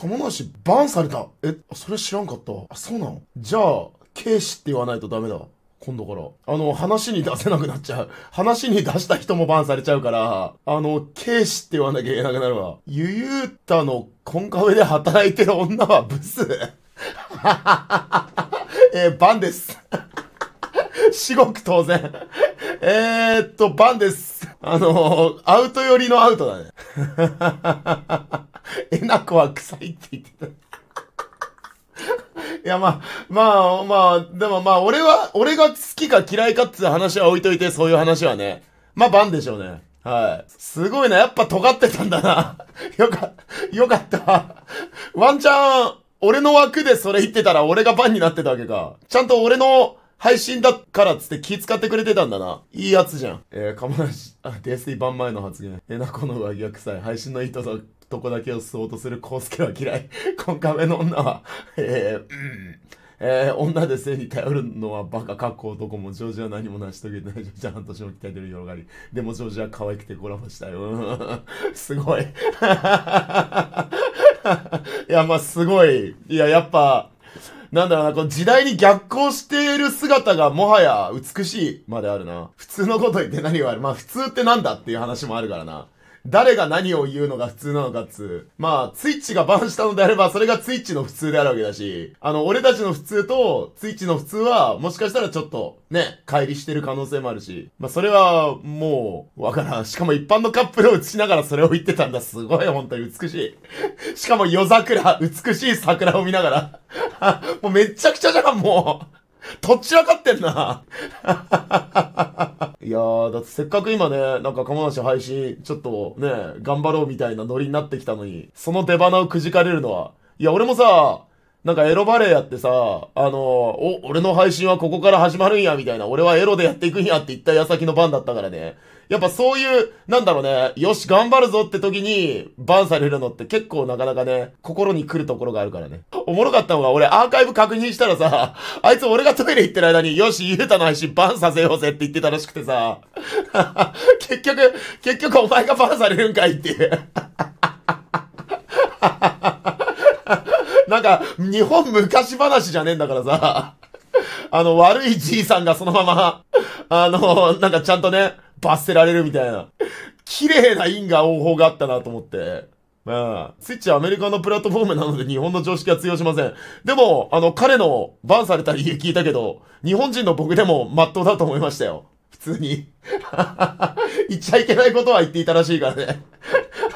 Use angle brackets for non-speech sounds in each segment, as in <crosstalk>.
鴨梨バンされたえ、それ知らんかった。あ、そうなのじゃあ、警視って言わないとダメだ。今度から。あの、話に出せなくなっちゃう。話に出した人もバンされちゃうから、あの、警視って言わなきゃいけなくなるわ。ゆゆうたのコンカフェで働いてる女はブス。<laughs> えー、バンです。至極当然。えー、っと、バンです。あのー、アウト寄りのアウトだね。<laughs> えなこは臭いって言ってた。<laughs> いや、まあ、まあ、まあ、でもまあ、俺は、俺が好きか嫌いかって話は置いといて、そういう話はね。まあ、バンでしょうね。はい。すごいな。やっぱ尖ってたんだな。<laughs> よか、よかった。ワンチャン、俺の枠でそれ言ってたら俺がバンになってたわけか。ちゃんと俺の配信だからっつって気使ってくれてたんだな。いいやつじゃん。えー、かまなし、あ、DST 番前の発言。えなこの上着が臭い。配信の意図と、とこだけを吸おうとするコースケは嫌い。こ <laughs> ンカの女は、えー、うん。えー、女で性に頼るのはバカかっこ男もジョージは何も成し遂げてないジョージは半年も鍛えてる広がりでもジョージは可愛くてコラボしたよ。う <laughs> んすごい <laughs> いやまあすごいいややっぱなんだろうな、この時代に逆行している姿がもはや美しいまであるな。普通のこと言って何があるまあ普通ってなんだっていう話もあるからな。誰が何を言うのが普通なのかっつう。まあ、ツイッチがバンしたのであれば、それがツイッチの普通であるわけだし、あの、俺たちの普通と、ツイッチの普通は、もしかしたらちょっと、ね、乖離してる可能性もあるし、まあ、それは、もう、わからん。しかも一般のカップルを映しながらそれを言ってたんだ。すごい、本当に美しい。しかも夜桜、美しい桜を見ながら。<laughs> もうめっちゃくちゃじゃん、もう。とっちらかってんな。いやー、だってせっかく今ね、なんか鴨梨配信、ちょっとね、頑張ろうみたいなノリになってきたのに、その出花をくじかれるのは、いや、俺もさ、なんかエロバレーやってさ、あのお、俺の配信はここから始まるんや、みたいな、俺はエロでやっていくんやって言った矢先の番だったからね。やっぱそういう、なんだろうね、よし、頑張るぞって時に、バンされるのって結構なかなかね、心に来るところがあるからね。おもろかったのが、俺アーカイブ確認したらさ、あいつ俺がトイレ行ってる間に、よし、ゆうたの配信バンさせようぜって言ってたらしくてさ、<laughs> 結局、結局お前がバンされるんかいっていう。なんか、日本昔話じゃねえんだからさ、<laughs> あの、悪いじいさんがそのまま、あの、なんかちゃんとね、罰せられるみたいな。綺麗な因果応報があったなと思って。まあ、スイッチはアメリカのプラットフォームなので日本の常識は通用しません。でも、あの、彼のバンされた理由聞いたけど、日本人の僕でも真っ当だと思いましたよ。普通に。<laughs> 言っちゃいけないことは言っていたらしいからね。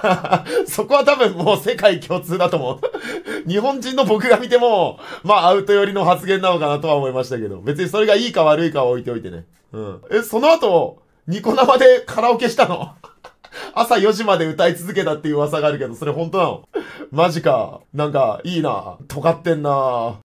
<laughs> そこは多分もう世界共通だと思う。日本人の僕が見ても、まあアウト寄りの発言なのかなとは思いましたけど、別にそれがいいか悪いかは置いておいてね。うん。え、その後、ニコ生でカラオケしたの <laughs> 朝4時まで歌い続けたっていう噂があるけど、それ本当なのマジか。なんか、いいな。尖ってんな。